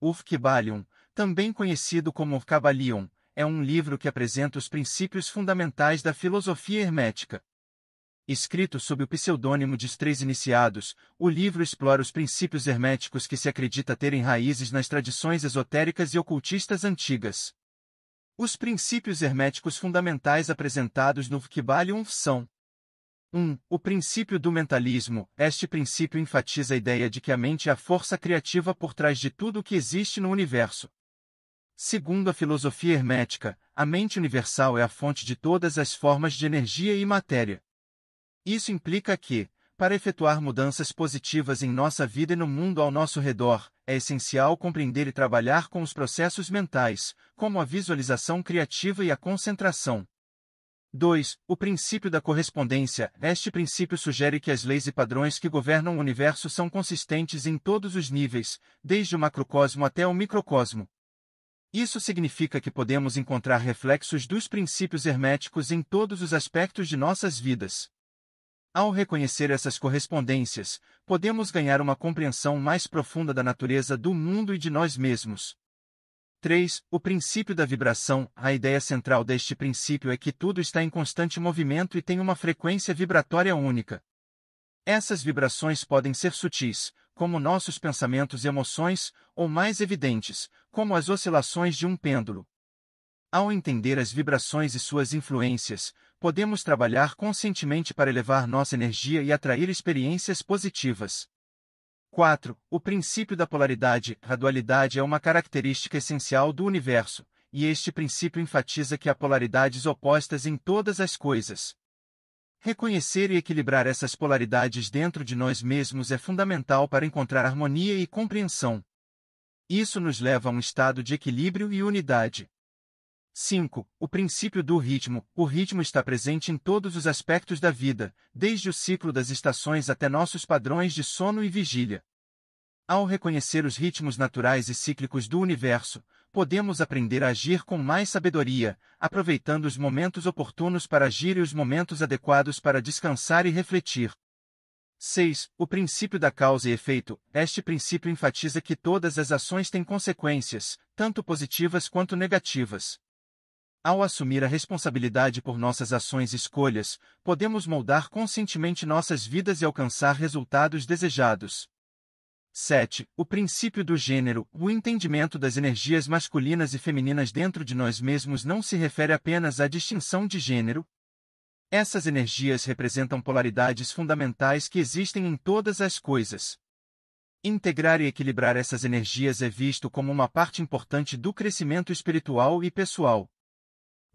Ufkibalion, também conhecido como Ufkabalion, é um livro que apresenta os princípios fundamentais da filosofia hermética. Escrito sob o pseudônimo de Três Iniciados, o livro explora os princípios herméticos que se acredita terem raízes nas tradições esotéricas e ocultistas antigas. Os princípios herméticos fundamentais apresentados no Ufkibalion são 1. Um, o princípio do mentalismo. Este princípio enfatiza a ideia de que a mente é a força criativa por trás de tudo o que existe no universo. Segundo a filosofia hermética, a mente universal é a fonte de todas as formas de energia e matéria. Isso implica que, para efetuar mudanças positivas em nossa vida e no mundo ao nosso redor, é essencial compreender e trabalhar com os processos mentais, como a visualização criativa e a concentração. 2. O princípio da correspondência. Este princípio sugere que as leis e padrões que governam o universo são consistentes em todos os níveis, desde o macrocosmo até o microcosmo. Isso significa que podemos encontrar reflexos dos princípios herméticos em todos os aspectos de nossas vidas. Ao reconhecer essas correspondências, podemos ganhar uma compreensão mais profunda da natureza do mundo e de nós mesmos. 3. O princípio da vibração. A ideia central deste princípio é que tudo está em constante movimento e tem uma frequência vibratória única. Essas vibrações podem ser sutis, como nossos pensamentos e emoções, ou mais evidentes, como as oscilações de um pêndulo. Ao entender as vibrações e suas influências, podemos trabalhar conscientemente para elevar nossa energia e atrair experiências positivas. 4. O princípio da polaridade, a dualidade é uma característica essencial do universo, e este princípio enfatiza que há polaridades opostas em todas as coisas. Reconhecer e equilibrar essas polaridades dentro de nós mesmos é fundamental para encontrar harmonia e compreensão. Isso nos leva a um estado de equilíbrio e unidade. 5. O princípio do ritmo. O ritmo está presente em todos os aspectos da vida, desde o ciclo das estações até nossos padrões de sono e vigília. Ao reconhecer os ritmos naturais e cíclicos do universo, podemos aprender a agir com mais sabedoria, aproveitando os momentos oportunos para agir e os momentos adequados para descansar e refletir. 6. O princípio da causa e efeito. Este princípio enfatiza que todas as ações têm consequências, tanto positivas quanto negativas ao assumir a responsabilidade por nossas ações e escolhas, podemos moldar conscientemente nossas vidas e alcançar resultados desejados. 7. O princípio do gênero. O entendimento das energias masculinas e femininas dentro de nós mesmos não se refere apenas à distinção de gênero. Essas energias representam polaridades fundamentais que existem em todas as coisas. Integrar e equilibrar essas energias é visto como uma parte importante do crescimento espiritual e pessoal.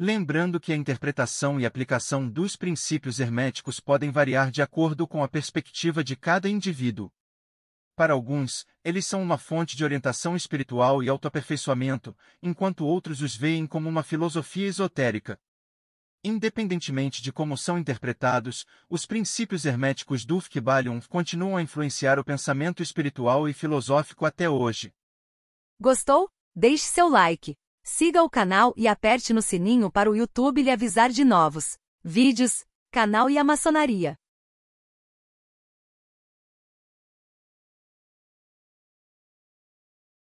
Lembrando que a interpretação e aplicação dos princípios herméticos podem variar de acordo com a perspectiva de cada indivíduo. Para alguns, eles são uma fonte de orientação espiritual e autoaperfeiçoamento, enquanto outros os veem como uma filosofia esotérica. Independentemente de como são interpretados, os princípios herméticos do Fkibalion continuam a influenciar o pensamento espiritual e filosófico até hoje. Gostou? Deixe seu like. Siga o canal e aperte no sininho para o YouTube lhe avisar de novos vídeos, canal e a maçonaria.